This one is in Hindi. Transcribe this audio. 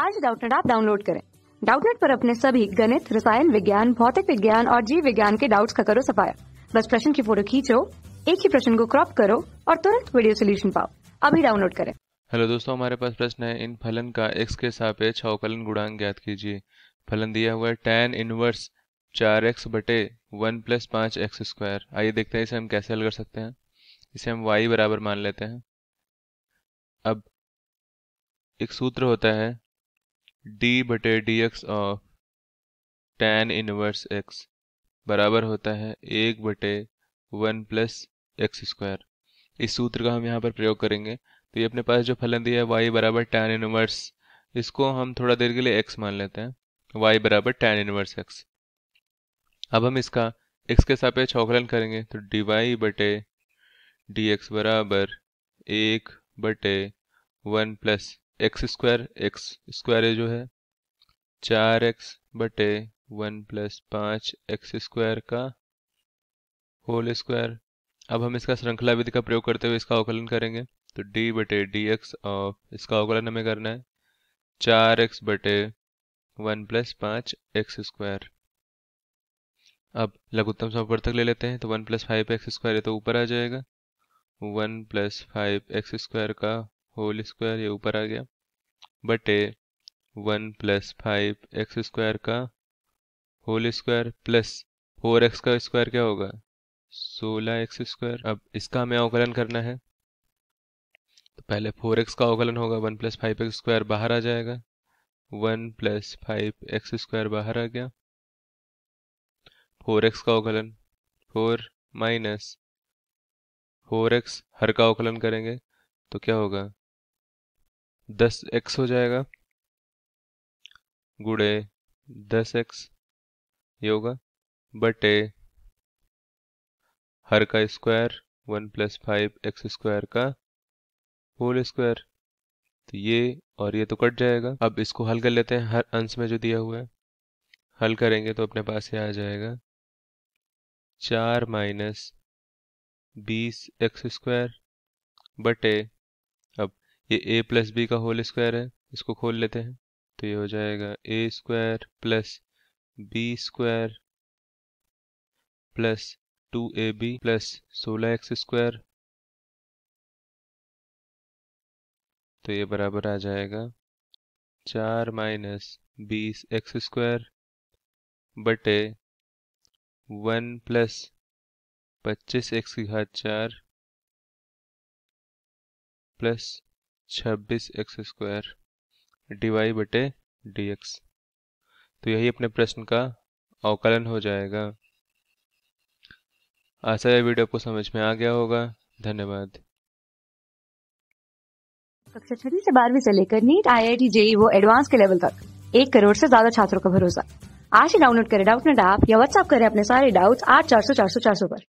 आज डाउटनेट आप डाउनलोड करें डाउटनेट पर अपने सभी गणित रसायन विज्ञान भौतिक विज्ञान और जीव विज्ञान के डाउट्स का करो सफाया बस प्रश्न की फोटो खींचो एक ही प्रश्न को क्रॉप करो और तुरंत वीडियो सोल्यूशन पाओ अभी डाउनलोड करें हेलो दोस्तों हमारे पास प्रश्न है इन फलन का एक्स के सापेक्ष अवकलन गुणांक ज्ञात कीजिए फलन दिया हुआ है टेन इनवर्स चार एक्स बटे वन प्लस पाँच एक्स स्क्वायर आइए देखते हैं इसे हम कैसे हल कर सकते हैं इसे हम वाई बराबर मान लेते हैं अब एक सूत्र होता है डी बटे d x of tan inverse x बराबर होता है एक बटे वन प्लस एक्स स्क्वायर इस सूत्र का हम यहाँ पर प्रयोग करेंगे तो ये अपने पास जो फलन दिया है वाई बराबर टेन इनवर्स इसको हम थोड़ा देर के लिए एक्स मान लेते हैं वाई बराबर टेन इनवर्स एक्स अब हम इसका एक्स के सापेक्ष अवकलन करेंगे तो डी वाई बटे डी एक्स बराबर एक बटे one plus x square x square जो है चार एक्स बटे वन प्लस पाँच एक्स स्क्वायर का होल स्क्वायर अब हम इसका श्रृंखला विधि का प्रयोग करते हुए इसका अवकलन करेंगे तो डी बटे डी एक्स और इसका अवकलन हमें करना है चार एक्स बटे वन प्लस पाँच एक्स स्क्वायर अब लघुत्तम समापवर्तक ले लेते हैं तो one plus five x square ये तो ऊपर आ जाएगा one plus five x square का होल स्क्वायर ये ऊपर आ गया बटे one plus five x square का whole square plus four x का स्क्वायर क्या होगा सोलह एक्स स्क्वायर अब इसका हमें अवकलन करना है तो पहले फोर एक्स का अवकलन होगा one plus five x square बाहर आ जाएगा one plus five x square बाहर आ गया फोर एक्स का अवकलन फोर माइनस फोर एक्स हर का अवकलन करेंगे तो क्या होगा दस एक्स हो जाएगा गुड़े दस एक्स ये होगा बटे हर का square one plus five x square का होल स्क्वायर तो ये और ये तो कट जाएगा अब इसको हल कर लेते हैं हर अंश में जो दिया हुआ है हल करेंगे तो अपने पास ये आ जाएगा चार माइनस बीस एक्स स्क्वायर बटे ये ए प्लस बी का होल स्क्वायर है इसको खोल लेते हैं तो ये हो जाएगा a square plus b square plus two a b plus सोलह एक्स स्क्वायर तो ये बराबर आ जाएगा चार माइनस बीस एक्स स्क्वायर बटे वन प्लस पच्चीस एक्स की घात चार प्लस छब्बीस एक्स स्क्वायर डी वाई बटे डी एक्स तो यही अपने प्रश्न का अवकलन हो जाएगा आशा है वीडियो आपको समझ में आ गया होगा धन्यवाद कक्षा छठी से बारहवीं से लेकर NEET IIT JEE वो एडवांस के लेवल तक एक करोड़ से ज्यादा छात्रों का भरोसा आज ही डाउनलोड करें डाउट नेट ऐप या व्हाट्सएप करें अपने सारे डाउट्स आठ चार सौ चार सौ चार सौ पर